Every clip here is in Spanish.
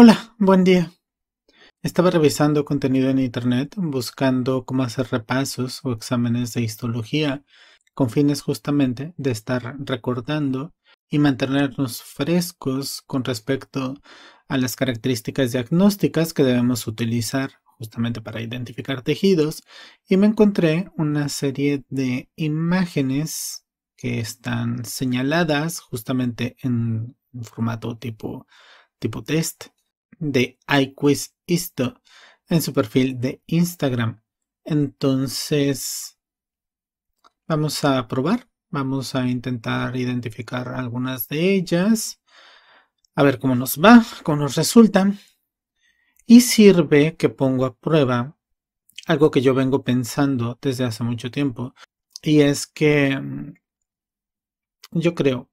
Hola, buen día. Estaba revisando contenido en Internet, buscando cómo hacer repasos o exámenes de histología, con fines justamente de estar recordando y mantenernos frescos con respecto a las características diagnósticas que debemos utilizar justamente para identificar tejidos y me encontré una serie de imágenes que están señaladas justamente en un formato tipo, tipo test de iQuizisto en su perfil de Instagram. Entonces, vamos a probar. Vamos a intentar identificar algunas de ellas. A ver cómo nos va, cómo nos resulta. Y sirve que pongo a prueba algo que yo vengo pensando desde hace mucho tiempo. Y es que mm, yo creo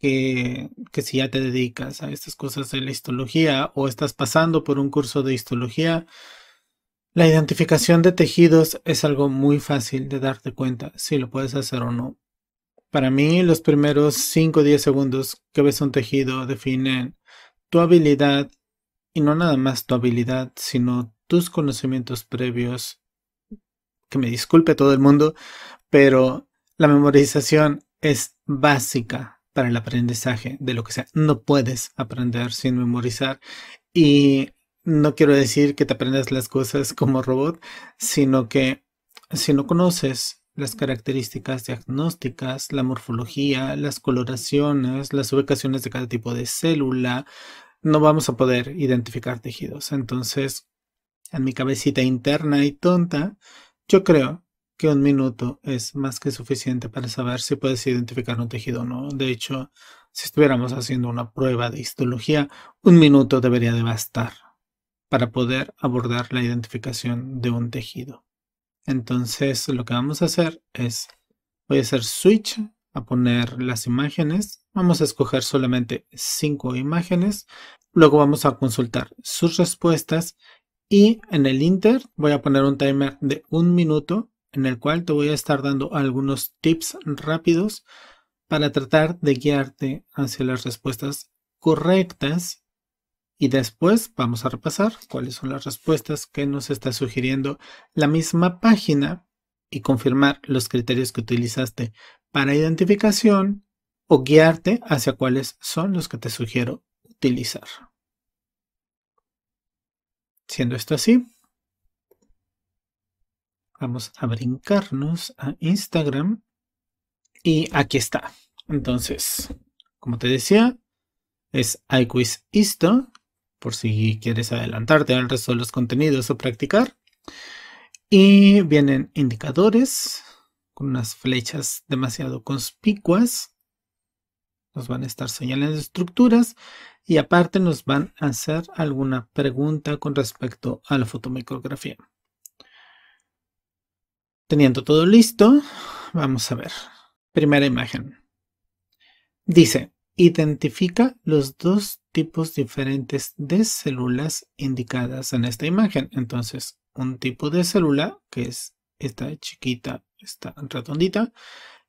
que, si ya te dedicas a estas cosas de la histología o estás pasando por un curso de histología, la identificación de tejidos es algo muy fácil de darte cuenta si lo puedes hacer o no. Para mí, los primeros 5 o 10 segundos que ves un tejido definen tu habilidad y no nada más tu habilidad, sino tus conocimientos previos. Que me disculpe todo el mundo, pero la memorización es básica para el aprendizaje de lo que sea. No puedes aprender sin memorizar y no quiero decir que te aprendas las cosas como robot, sino que si no conoces las características diagnósticas, la morfología, las coloraciones, las ubicaciones de cada tipo de célula, no vamos a poder identificar tejidos. Entonces, en mi cabecita interna y tonta, yo creo que un minuto es más que suficiente para saber si puedes identificar un tejido o no. De hecho, si estuviéramos haciendo una prueba de histología, un minuto debería de bastar para poder abordar la identificación de un tejido. Entonces, lo que vamos a hacer es, voy a hacer switch, a poner las imágenes, vamos a escoger solamente cinco imágenes, luego vamos a consultar sus respuestas y en el inter voy a poner un timer de un minuto en el cual te voy a estar dando algunos tips rápidos para tratar de guiarte hacia las respuestas correctas y después vamos a repasar cuáles son las respuestas que nos está sugiriendo la misma página y confirmar los criterios que utilizaste para identificación o guiarte hacia cuáles son los que te sugiero utilizar. Siendo esto así, Vamos a brincarnos a Instagram. Y aquí está. Entonces, como te decía, es iQuizisto, por si quieres adelantarte al resto de los contenidos o practicar. Y vienen indicadores con unas flechas demasiado conspicuas. Nos van a estar señalando estructuras y aparte nos van a hacer alguna pregunta con respecto a la fotomicrografía. Teniendo todo listo, vamos a ver. Primera imagen. Dice, identifica los dos tipos diferentes de células indicadas en esta imagen. Entonces, un tipo de célula, que es esta chiquita, esta redondita,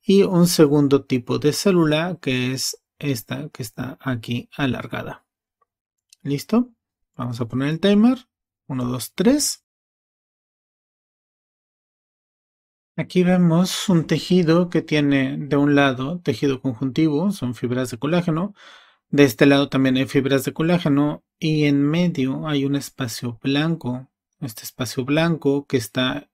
y un segundo tipo de célula, que es esta que está aquí alargada. ¿Listo? Vamos a poner el timer. 1, 2, 3. Aquí vemos un tejido que tiene de un lado tejido conjuntivo, son fibras de colágeno, de este lado también hay fibras de colágeno y en medio hay un espacio blanco. Este espacio blanco que está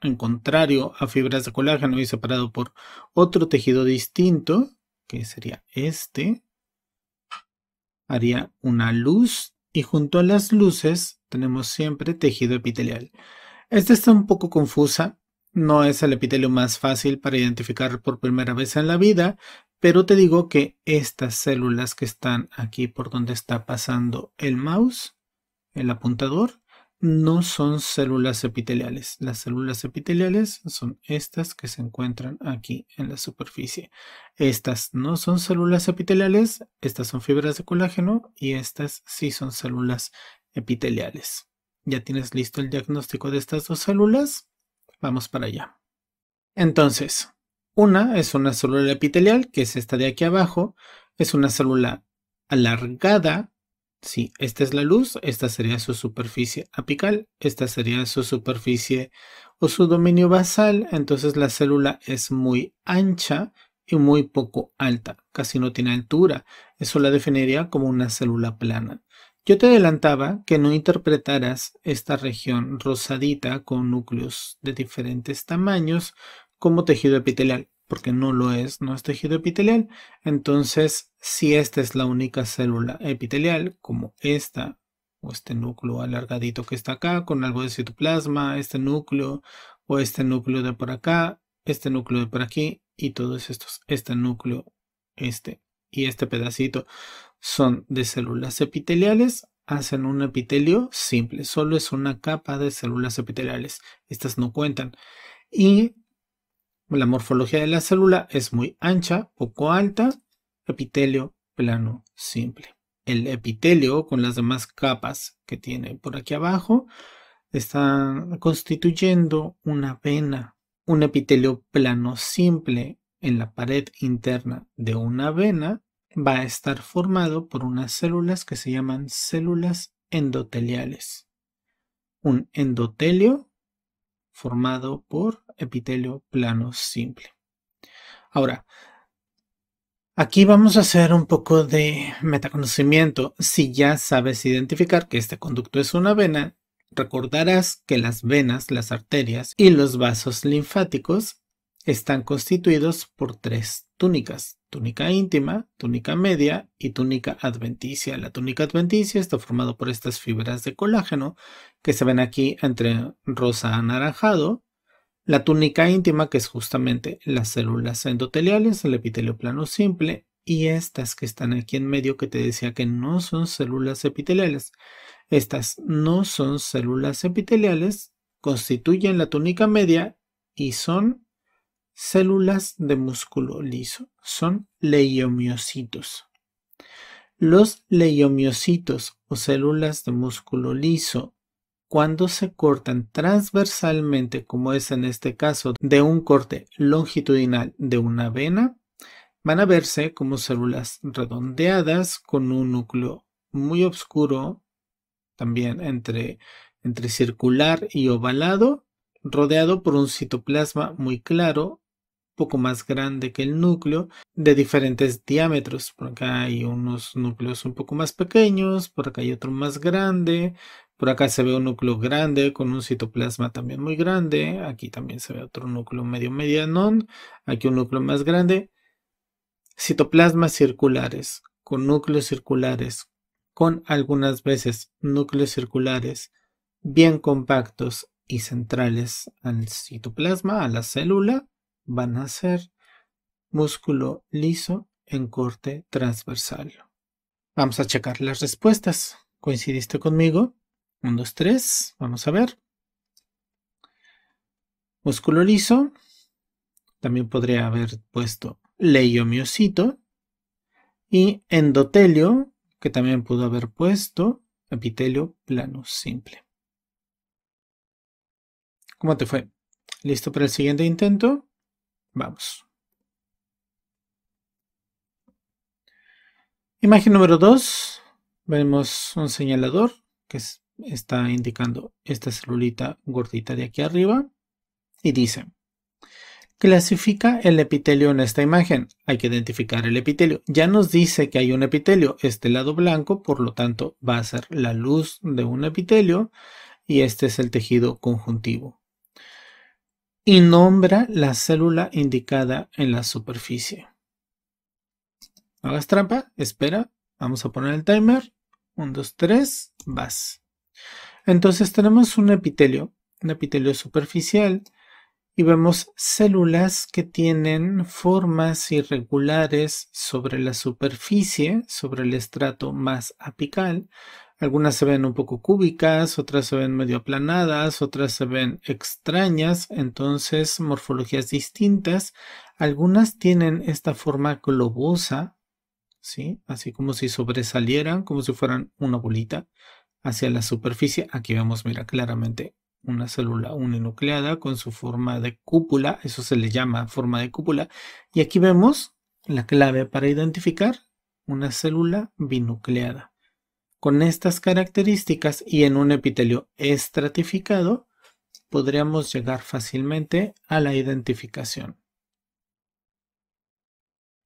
en contrario a fibras de colágeno y separado por otro tejido distinto, que sería este, haría una luz y junto a las luces tenemos siempre tejido epitelial. Esta está un poco confusa no es el epitelio más fácil para identificar por primera vez en la vida, pero te digo que estas células que están aquí por donde está pasando el mouse, el apuntador, no son células epiteliales. Las células epiteliales son estas que se encuentran aquí en la superficie. Estas no son células epiteliales, estas son fibras de colágeno y estas sí son células epiteliales. Ya tienes listo el diagnóstico de estas dos células. Vamos para allá. Entonces, una es una célula epitelial, que es esta de aquí abajo. Es una célula alargada. Sí, esta es la luz, esta sería su superficie apical, esta sería su superficie o su dominio basal. Entonces la célula es muy ancha y muy poco alta, casi no tiene altura. Eso la definiría como una célula plana. Yo te adelantaba que no interpretaras esta región rosadita con núcleos de diferentes tamaños como tejido epitelial, porque no lo es, no es tejido epitelial. Entonces, si esta es la única célula epitelial, como esta, o este núcleo alargadito que está acá, con algo de citoplasma, este núcleo, o este núcleo de por acá, este núcleo de por aquí, y todos estos, este núcleo, este, y este pedacito son de células epiteliales, hacen un epitelio simple, solo es una capa de células epiteliales, estas no cuentan. Y la morfología de la célula es muy ancha, poco alta, epitelio plano simple. El epitelio con las demás capas que tiene por aquí abajo está constituyendo una vena, un epitelio plano simple en la pared interna de una vena va a estar formado por unas células que se llaman células endoteliales. Un endotelio formado por epitelio plano simple. Ahora, Aquí vamos a hacer un poco de metaconocimiento. Si ya sabes identificar que este conducto es una vena, recordarás que las venas, las arterias y los vasos linfáticos están constituidos por tres túnicas, túnica íntima, túnica media y túnica adventicia. La túnica adventicia está formada por estas fibras de colágeno que se ven aquí entre rosa anaranjado. La túnica íntima, que es justamente las células endoteliales, el epitelio plano simple, y estas que están aquí en medio que te decía que no son células epiteliales. Estas no son células epiteliales, constituyen la túnica media y son células de músculo liso son leiomiocitos. Los leiomiocitos o células de músculo liso, cuando se cortan transversalmente, como es en este caso de un corte longitudinal de una vena, van a verse como células redondeadas con un núcleo muy oscuro, también entre, entre circular y ovalado, rodeado por un citoplasma muy claro poco más grande que el núcleo, de diferentes diámetros. Por acá hay unos núcleos un poco más pequeños, por acá hay otro más grande, por acá se ve un núcleo grande con un citoplasma también muy grande. Aquí también se ve otro núcleo medio medianón. Aquí un núcleo más grande. Citoplasmas circulares, con núcleos circulares, con algunas veces núcleos circulares bien compactos y centrales al citoplasma, a la célula van a ser músculo liso en corte transversal. Vamos a checar las respuestas. ¿Coincidiste conmigo? 1, dos, 3. Vamos a ver. Músculo liso. También podría haber puesto leiomiocito. Y endotelio, que también pudo haber puesto epitelio plano simple. ¿Cómo te fue? ¿Listo para el siguiente intento? Vamos. Imagen número 2. Vemos un señalador que está indicando esta celulita gordita de aquí arriba. Y dice, clasifica el epitelio en esta imagen. Hay que identificar el epitelio. Ya nos dice que hay un epitelio, este lado blanco, por lo tanto va a ser la luz de un epitelio y este es el tejido conjuntivo y nombra la célula indicada en la superficie. No hagas trampa, espera, vamos a poner el timer. 1, 2, 3, vas. Entonces tenemos un epitelio, un epitelio superficial, y vemos células que tienen formas irregulares sobre la superficie, sobre el estrato más apical, algunas se ven un poco cúbicas, otras se ven medio aplanadas, otras se ven extrañas, entonces morfologías distintas. Algunas tienen esta forma globosa, ¿sí? Así como si sobresalieran, como si fueran una bolita hacia la superficie. Aquí vemos, mira, claramente una célula uninucleada con su forma de cúpula, eso se le llama forma de cúpula. Y aquí vemos la clave para identificar una célula binucleada. Con estas características y en un epitelio estratificado, podríamos llegar fácilmente a la identificación.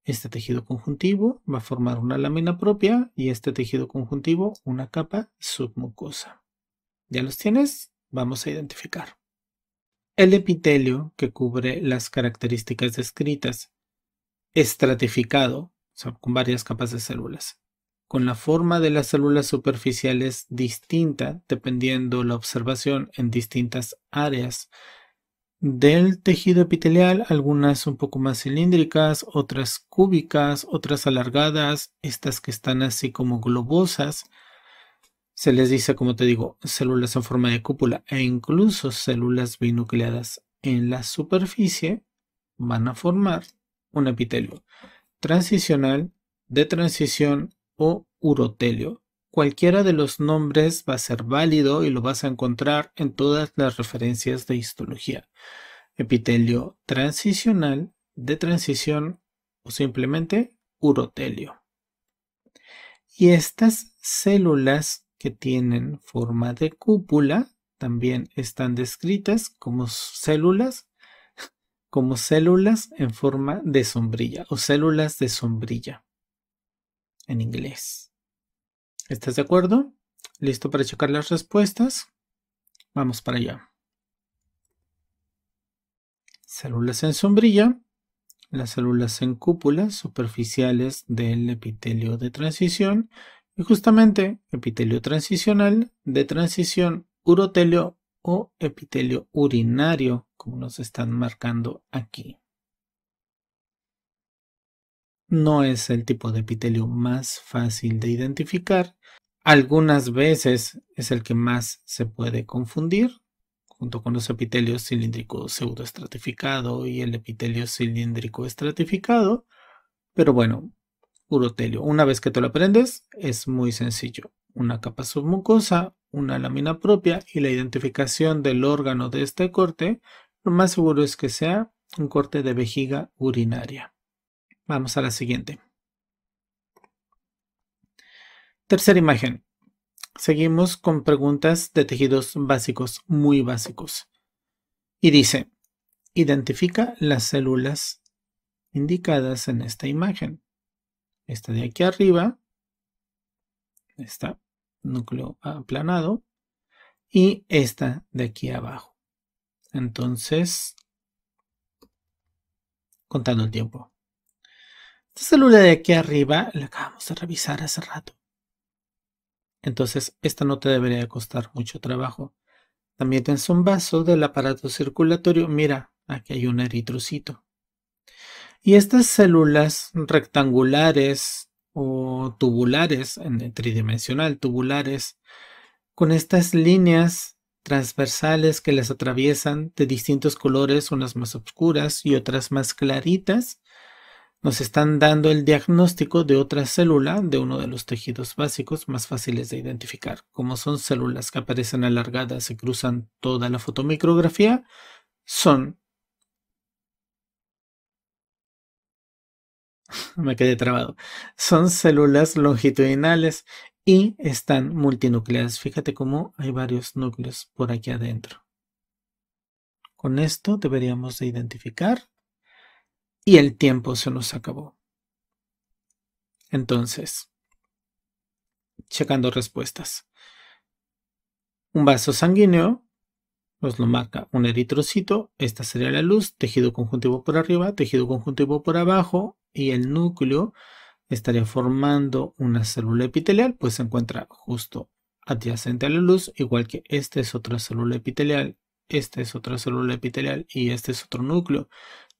Este tejido conjuntivo va a formar una lámina propia y este tejido conjuntivo una capa submucosa. ¿Ya los tienes? Vamos a identificar. El epitelio que cubre las características descritas, estratificado, o sea, con varias capas de células, con la forma de las células superficiales distinta dependiendo la observación en distintas áreas del tejido epitelial, algunas un poco más cilíndricas, otras cúbicas, otras alargadas, estas que están así como globosas. Se les dice, como te digo, células en forma de cúpula e incluso células binucleadas en la superficie van a formar un epitelio transicional, de transición o urotelio. Cualquiera de los nombres va a ser válido y lo vas a encontrar en todas las referencias de histología. Epitelio transicional, de transición o simplemente urotelio. Y estas células que tienen forma de cúpula también están descritas como células como células en forma de sombrilla o células de sombrilla en inglés. ¿Estás de acuerdo? ¿Listo para checar las respuestas? Vamos para allá. Células en sombrilla. Las células en cúpulas superficiales del epitelio de transición y justamente epitelio transicional, de transición, urotelio o epitelio urinario, como nos están marcando aquí no es el tipo de epitelio más fácil de identificar. Algunas veces es el que más se puede confundir, junto con los epitelios cilíndricos pseudoestratificado y el epitelio cilíndrico estratificado. Pero bueno, urotelio, una vez que te lo aprendes, es muy sencillo. Una capa submucosa, una lámina propia y la identificación del órgano de este corte, lo más seguro es que sea un corte de vejiga urinaria. Vamos a la siguiente. Tercera imagen. Seguimos con preguntas de tejidos básicos, muy básicos. Y dice, identifica las células indicadas en esta imagen. Esta de aquí arriba, esta, núcleo aplanado, y esta de aquí abajo. Entonces, contando el tiempo. Esta célula de aquí arriba la acabamos de revisar hace rato. Entonces, esta no te debería costar mucho trabajo. También tienes un vaso del aparato circulatorio. Mira, aquí hay un eritrocito. Y estas células rectangulares o tubulares, en tridimensional, tubulares, con estas líneas transversales que las atraviesan de distintos colores, unas más oscuras y otras más claritas, nos están dando el diagnóstico de otra célula de uno de los tejidos básicos más fáciles de identificar, como son células que aparecen alargadas y cruzan toda la fotomicrografía, son... Me quedé trabado. Son células longitudinales y están multinucleadas. Fíjate cómo hay varios núcleos por aquí adentro. Con esto deberíamos de identificar y el tiempo se nos acabó. Entonces, checando respuestas. Un vaso sanguíneo nos lo marca un eritrocito, esta sería la luz, tejido conjuntivo por arriba, tejido conjuntivo por abajo y el núcleo estaría formando una célula epitelial, pues se encuentra justo adyacente a la luz, igual que esta es otra célula epitelial, esta es otra célula epitelial y este es otro núcleo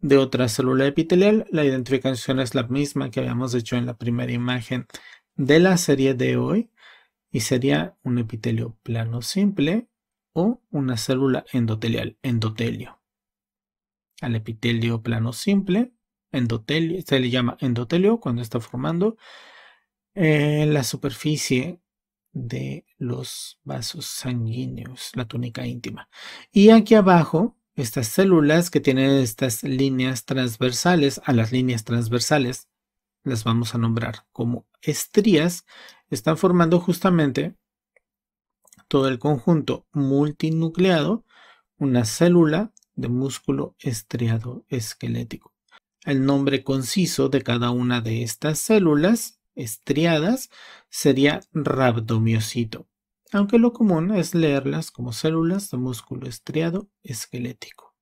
de otra célula epitelial. La identificación es la misma que habíamos hecho en la primera imagen de la serie de hoy y sería un epitelio plano simple o una célula endotelial, endotelio. Al epitelio plano simple, endotelio, se le llama endotelio cuando está formando eh, la superficie de los vasos sanguíneos, la túnica íntima. Y aquí abajo estas células que tienen estas líneas transversales, a las líneas transversales las vamos a nombrar como estrías, están formando justamente todo el conjunto multinucleado, una célula de músculo estriado esquelético. El nombre conciso de cada una de estas células estriadas sería rabdomiocito aunque lo común es leerlas como células de músculo estriado esquelético.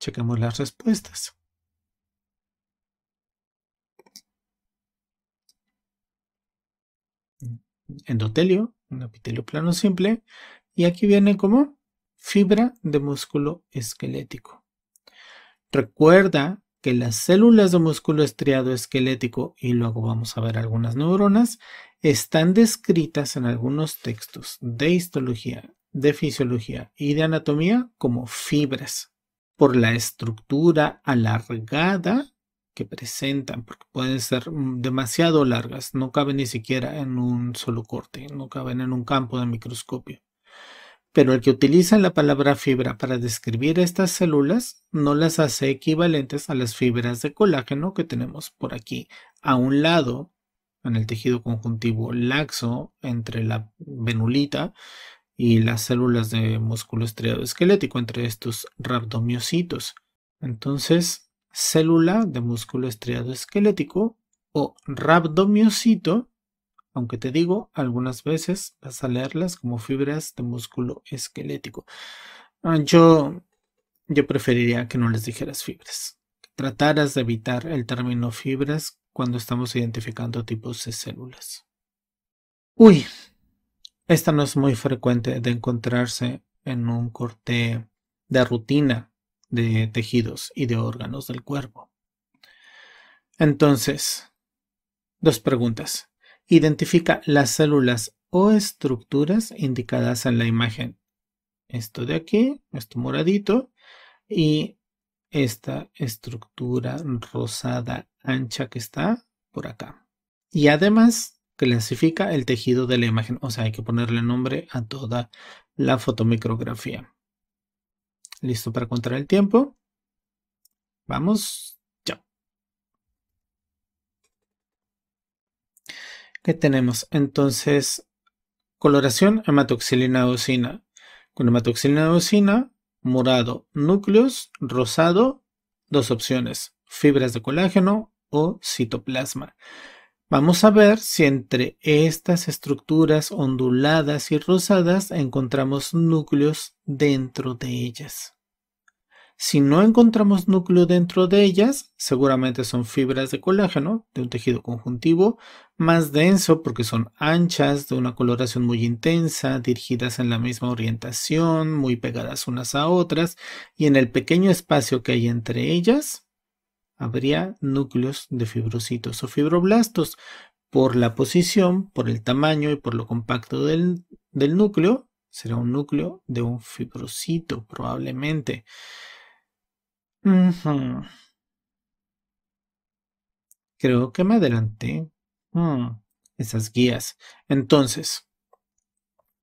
Chequemos las respuestas. Endotelio, un epitelio plano simple, y aquí viene como fibra de músculo esquelético. Recuerda que las células de músculo estriado esquelético, y luego vamos a ver algunas neuronas, están descritas en algunos textos de histología, de fisiología y de anatomía como fibras por la estructura alargada que presentan, porque pueden ser mm, demasiado largas, no caben ni siquiera en un solo corte, no caben en un campo de microscopio. Pero el que utiliza la palabra fibra para describir estas células no las hace equivalentes a las fibras de colágeno que tenemos por aquí, a un lado en el tejido conjuntivo laxo entre la venulita y las células de músculo estriado esquelético, entre estos rhabdomiocitos. Entonces, célula de músculo estriado esquelético o rhabdomiocito, aunque te digo, algunas veces vas a leerlas como fibras de músculo esquelético. Ah, yo, yo preferiría que no les dijeras fibras, trataras de evitar el término fibras cuando estamos identificando tipos de células. Uy, esta no es muy frecuente de encontrarse en un corte de rutina de tejidos y de órganos del cuerpo. Entonces, dos preguntas. Identifica las células o estructuras indicadas en la imagen. Esto de aquí, esto moradito, y esta estructura rosada ancha que está por acá. Y además clasifica el tejido de la imagen, o sea, hay que ponerle nombre a toda la fotomicrografía. Listo para contar el tiempo. Vamos, ya. ¿Qué tenemos? Entonces, coloración hematoxilina eosina. Con hematoxilina eosina morado, núcleos, rosado, dos opciones, fibras de colágeno o citoplasma. Vamos a ver si entre estas estructuras onduladas y rosadas encontramos núcleos dentro de ellas. Si no encontramos núcleo dentro de ellas, seguramente son fibras de colágeno de un tejido conjuntivo más denso porque son anchas, de una coloración muy intensa, dirigidas en la misma orientación, muy pegadas unas a otras, y en el pequeño espacio que hay entre ellas habría núcleos de fibrocitos o fibroblastos. Por la posición, por el tamaño y por lo compacto del, núcleo, será un núcleo de un fibrocito probablemente. Creo que me adelanté. Mm, esas guías. Entonces,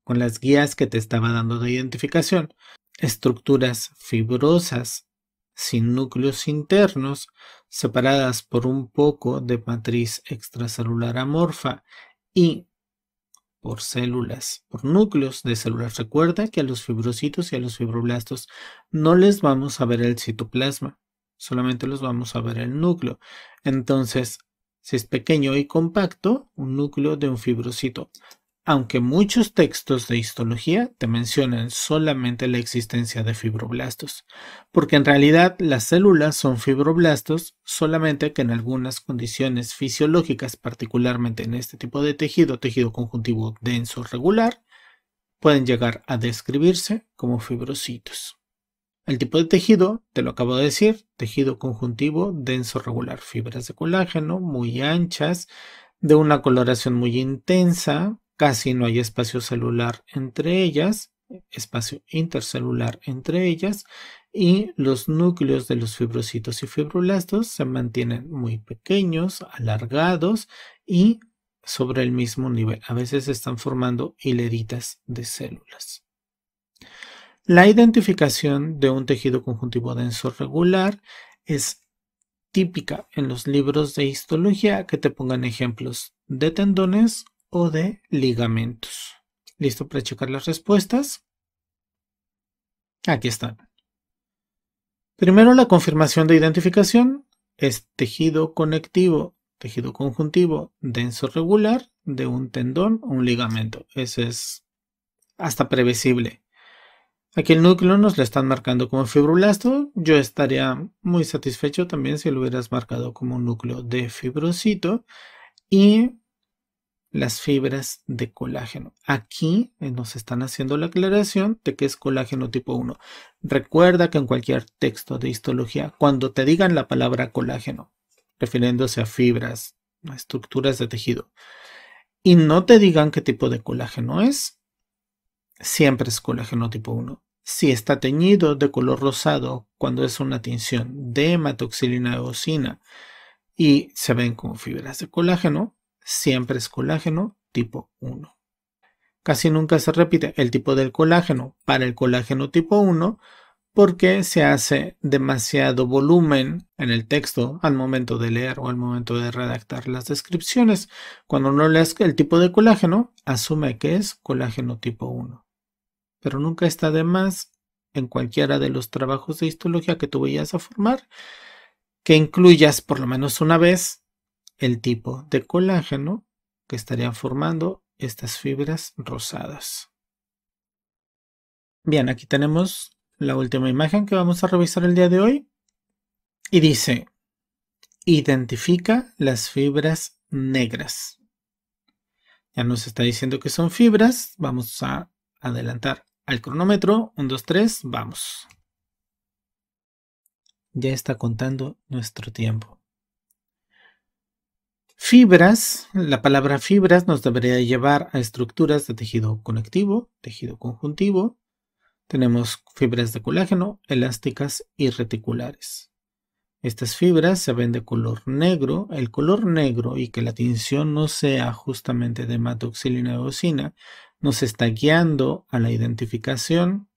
con las guías que te estaba dando de identificación, estructuras fibrosas sin núcleos internos, separadas por un poco de matriz extracelular amorfa y por células, por núcleos de células. Recuerda que a los fibrocitos y a los fibroblastos no les vamos a ver el citoplasma, solamente los vamos a ver el núcleo. Entonces, si es pequeño y compacto, un núcleo de un fibrocito aunque muchos textos de histología te mencionan solamente la existencia de fibroblastos, porque en realidad las células son fibroblastos solamente que en algunas condiciones fisiológicas, particularmente en este tipo de tejido, tejido conjuntivo denso regular, pueden llegar a describirse como fibrocitos. El tipo de tejido, te lo acabo de decir, tejido conjuntivo denso regular, fibras de colágeno muy anchas, de una coloración muy intensa, casi no hay espacio celular entre ellas, espacio intercelular entre ellas, y los núcleos de los fibrocitos y fibroblastos se mantienen muy pequeños, alargados y sobre el mismo nivel. A veces están formando hileritas de células. La identificación de un tejido conjuntivo denso regular es típica en los libros de histología que te pongan ejemplos de tendones o de ligamentos. Listo para checar las respuestas. Aquí están. Primero la confirmación de identificación es tejido conectivo, tejido conjuntivo denso regular de un tendón o un ligamento. Ese es hasta previsible. Aquí el núcleo nos lo están marcando como fibroblasto. Yo estaría muy satisfecho también si lo hubieras marcado como núcleo de fibrocito. Y las fibras de colágeno. Aquí eh, nos están haciendo la aclaración de que es colágeno tipo 1. Recuerda que en cualquier texto de histología, cuando te digan la palabra colágeno, refiriéndose a fibras, a estructuras de tejido, y no te digan qué tipo de colágeno es, siempre es colágeno tipo 1. Si está teñido de color rosado cuando es una tinción de hematoxilina osina, y se ven como fibras de colágeno, siempre es colágeno tipo 1. Casi nunca se repite el tipo del colágeno para el colágeno tipo 1 porque se hace demasiado volumen en el texto al momento de leer o al momento de redactar las descripciones. Cuando no leas el tipo de colágeno, asume que es colágeno tipo 1. Pero nunca está de más en cualquiera de los trabajos de histología que tú vayas a formar que incluyas por lo menos una vez el tipo de colágeno que estarían formando estas fibras rosadas. Bien, aquí tenemos la última imagen que vamos a revisar el día de hoy y dice, identifica las fibras negras. Ya nos está diciendo que son fibras, vamos a adelantar al cronómetro, 1, 2, 3, vamos. Ya está contando nuestro tiempo. Fibras, la palabra fibras nos debería llevar a estructuras de tejido conectivo, tejido conjuntivo. Tenemos fibras de colágeno, elásticas y reticulares. Estas fibras se ven de color negro. El color negro y que la tinción no sea justamente de hematoxilina osina, nos está guiando a la identificación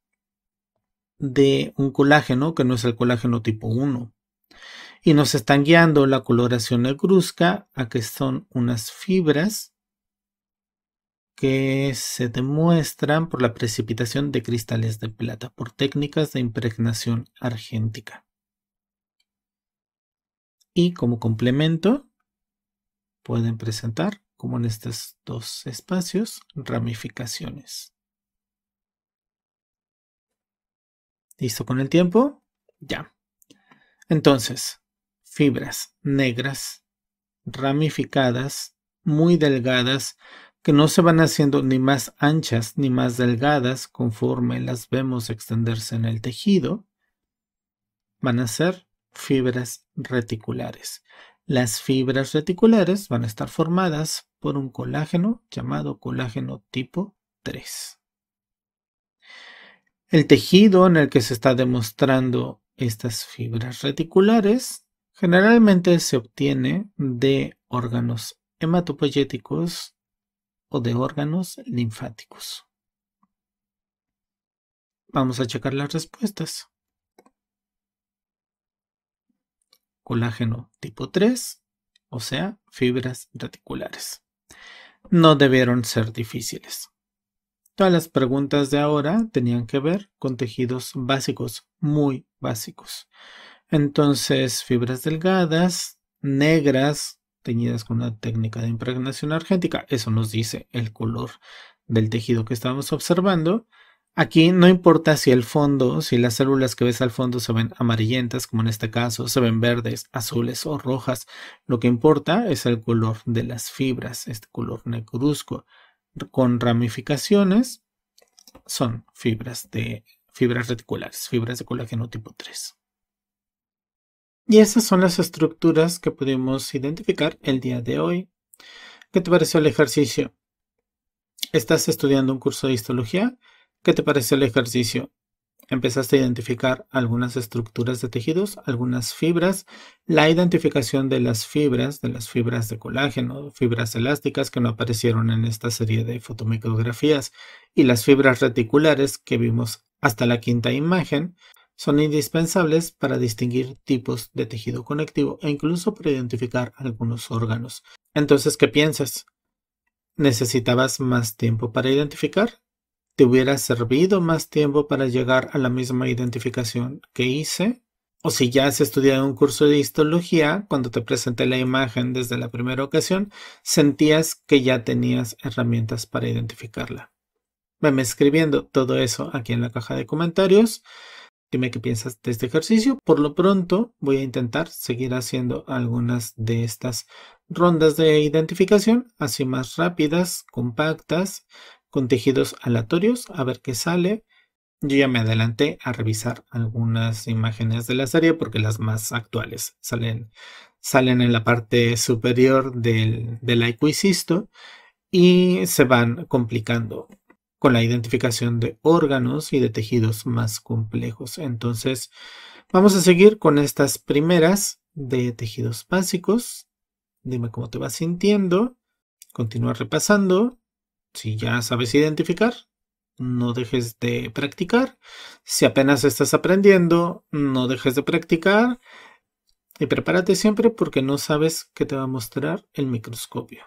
de un colágeno que no es el colágeno tipo 1 y nos están guiando la coloración negruzca a que son unas fibras que se demuestran por la precipitación de cristales de plata por técnicas de impregnación argéntica. Y como complemento, pueden presentar, como en estos dos espacios, ramificaciones. ¿Listo con el tiempo? Ya. Entonces, fibras negras, ramificadas, muy delgadas, que no se van haciendo ni más anchas ni más delgadas conforme las vemos extenderse en el tejido, van a ser fibras reticulares. Las fibras reticulares van a estar formadas por un colágeno llamado colágeno tipo 3. El tejido en el que se está demostrando estas fibras reticulares Generalmente se obtiene de órganos hematopoyéticos o de órganos linfáticos. Vamos a checar las respuestas. Colágeno tipo 3, o sea, fibras reticulares. No debieron ser difíciles. Todas las preguntas de ahora tenían que ver con tejidos básicos, muy básicos. Entonces, fibras delgadas, negras, teñidas con una técnica de impregnación argéntica. Eso nos dice el color del tejido que estamos observando. Aquí no importa si el fondo, si las células que ves al fondo se ven amarillentas, como en este caso, se ven verdes, azules o rojas. Lo que importa es el color de las fibras, este color negruzco con ramificaciones son fibras de fibras reticulares, fibras de colágeno tipo 3. Y esas son las estructuras que pudimos identificar el día de hoy. ¿Qué te pareció el ejercicio? ¿Estás estudiando un curso de histología? ¿Qué te pareció el ejercicio? Empezaste a identificar algunas estructuras de tejidos, algunas fibras, la identificación de las fibras, de las fibras de colágeno, fibras elásticas que no aparecieron en esta serie de fotomicrografías y las fibras reticulares que vimos hasta la quinta imagen, son indispensables para distinguir tipos de tejido conectivo e incluso para identificar algunos órganos. Entonces, ¿qué piensas? ¿Necesitabas más tiempo para identificar? ¿Te hubiera servido más tiempo para llegar a la misma identificación que hice? O si ya has estudiado un curso de histología, cuando te presenté la imagen desde la primera ocasión, sentías que ya tenías herramientas para identificarla. Veme escribiendo todo eso aquí en la caja de comentarios. Dime qué piensas de este ejercicio. Por lo pronto voy a intentar seguir haciendo algunas de estas rondas de identificación, así más rápidas, compactas, con tejidos aleatorios, a ver qué sale. Yo ya me adelanté a revisar algunas imágenes de la serie porque las más actuales salen, en la parte superior del, del iQuisisto y se van complicando con la identificación de órganos y de tejidos más complejos. Entonces, vamos a seguir con estas primeras de tejidos básicos. Dime cómo te vas sintiendo. Continúa repasando. Si ya sabes identificar, no dejes de practicar. Si apenas estás aprendiendo, no dejes de practicar. Y prepárate siempre porque no sabes qué te va a mostrar el microscopio.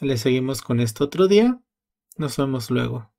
Le seguimos con esto otro día nos vemos luego.